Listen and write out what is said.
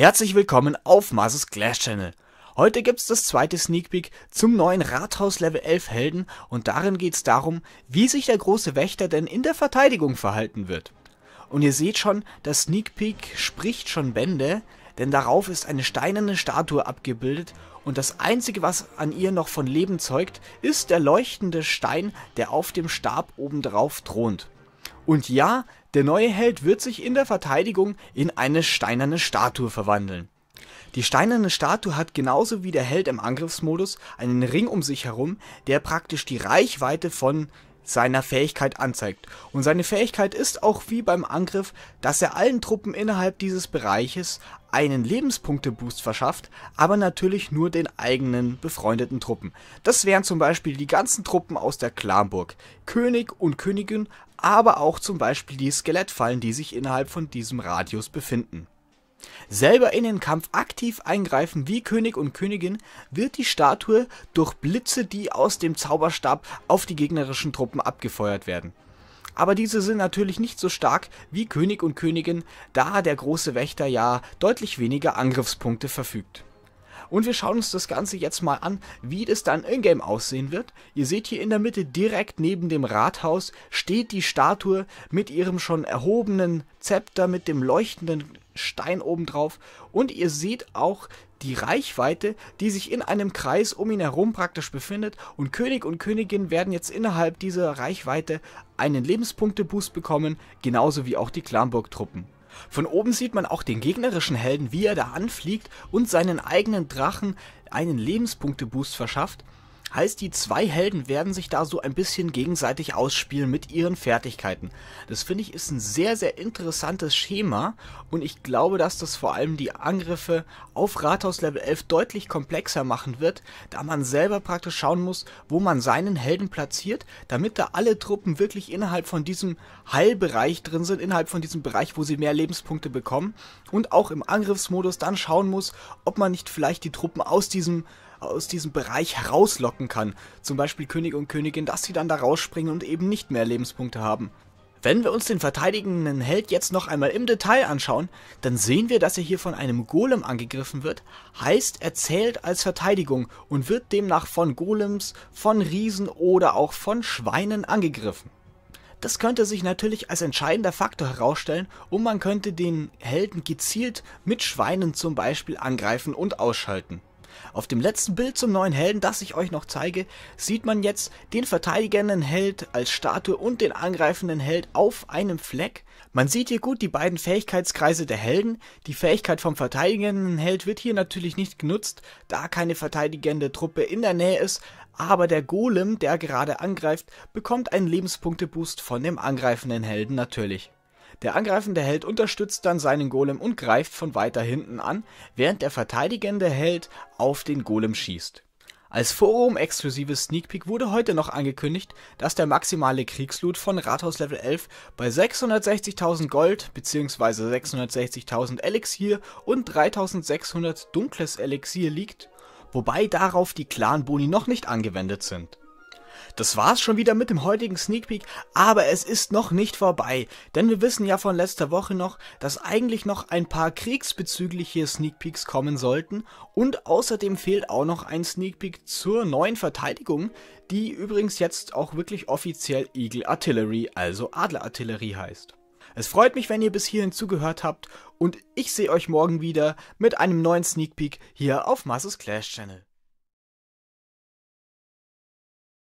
Herzlich willkommen auf Masus Clash Channel. Heute gibt es das zweite Sneak Peek zum neuen Rathaus Level 11 Helden und darin geht es darum, wie sich der große Wächter denn in der Verteidigung verhalten wird. Und ihr seht schon, das Sneak Peek spricht schon Bände, denn darauf ist eine steinerne Statue abgebildet und das einzige, was an ihr noch von Leben zeugt, ist der leuchtende Stein, der auf dem Stab obendrauf thront. Und ja, der neue Held wird sich in der Verteidigung in eine steinerne Statue verwandeln. Die steinerne Statue hat genauso wie der Held im Angriffsmodus einen Ring um sich herum, der praktisch die Reichweite von seiner Fähigkeit anzeigt. Und seine Fähigkeit ist auch wie beim Angriff, dass er allen Truppen innerhalb dieses Bereiches einen Lebenspunkte-Boost verschafft, aber natürlich nur den eigenen befreundeten Truppen. Das wären zum Beispiel die ganzen Truppen aus der Klamburg, König und Königin, aber auch zum Beispiel die Skelettfallen, die sich innerhalb von diesem Radius befinden. Selber in den Kampf aktiv eingreifen wie König und Königin, wird die Statue durch Blitze, die aus dem Zauberstab auf die gegnerischen Truppen abgefeuert werden. Aber diese sind natürlich nicht so stark wie König und Königin, da der große Wächter ja deutlich weniger Angriffspunkte verfügt. Und wir schauen uns das Ganze jetzt mal an, wie das dann in-game aussehen wird. Ihr seht hier in der Mitte direkt neben dem Rathaus steht die Statue mit ihrem schon erhobenen Zepter, mit dem leuchtenden Stein obendrauf. Und ihr seht auch die Reichweite, die sich in einem Kreis um ihn herum praktisch befindet. Und König und Königin werden jetzt innerhalb dieser Reichweite einen Lebenspunkteboost bekommen, genauso wie auch die Klamburg-Truppen. Von oben sieht man auch den gegnerischen Helden, wie er da anfliegt und seinen eigenen Drachen einen Lebenspunkteboost verschafft. Heißt, die zwei Helden werden sich da so ein bisschen gegenseitig ausspielen mit ihren Fertigkeiten. Das finde ich ist ein sehr, sehr interessantes Schema und ich glaube, dass das vor allem die Angriffe auf Rathaus Level 11 deutlich komplexer machen wird, da man selber praktisch schauen muss, wo man seinen Helden platziert, damit da alle Truppen wirklich innerhalb von diesem Heilbereich drin sind, innerhalb von diesem Bereich, wo sie mehr Lebenspunkte bekommen und auch im Angriffsmodus dann schauen muss, ob man nicht vielleicht die Truppen aus diesem aus diesem Bereich herauslocken kann. Zum Beispiel König und Königin, dass sie dann da rausspringen und eben nicht mehr Lebenspunkte haben. Wenn wir uns den verteidigenden Held jetzt noch einmal im Detail anschauen, dann sehen wir, dass er hier von einem Golem angegriffen wird, heißt er zählt als Verteidigung und wird demnach von Golems, von Riesen oder auch von Schweinen angegriffen. Das könnte sich natürlich als entscheidender Faktor herausstellen und man könnte den Helden gezielt mit Schweinen zum Beispiel angreifen und ausschalten. Auf dem letzten Bild zum neuen Helden, das ich euch noch zeige, sieht man jetzt den verteidigenden Held als Statue und den angreifenden Held auf einem Fleck. Man sieht hier gut die beiden Fähigkeitskreise der Helden. Die Fähigkeit vom verteidigenden Held wird hier natürlich nicht genutzt, da keine verteidigende Truppe in der Nähe ist, aber der Golem, der gerade angreift, bekommt einen Lebenspunkteboost von dem angreifenden Helden natürlich. Der angreifende Held unterstützt dann seinen Golem und greift von weiter hinten an, während der verteidigende Held auf den Golem schießt. Als Forum-exklusives Sneak Peek wurde heute noch angekündigt, dass der maximale Kriegsloot von Rathaus Level 11 bei 660.000 Gold bzw. 660.000 Elixier und 3.600 dunkles Elixier liegt, wobei darauf die Clan-Boni noch nicht angewendet sind. Das war's schon wieder mit dem heutigen Sneak Peek, aber es ist noch nicht vorbei, denn wir wissen ja von letzter Woche noch, dass eigentlich noch ein paar kriegsbezügliche Sneak Peeks kommen sollten und außerdem fehlt auch noch ein Sneak Peek zur neuen Verteidigung, die übrigens jetzt auch wirklich offiziell Eagle Artillery, also Adlerartillerie heißt. Es freut mich, wenn ihr bis hierhin zugehört habt und ich sehe euch morgen wieder mit einem neuen Sneak Peek hier auf Masses Clash Channel.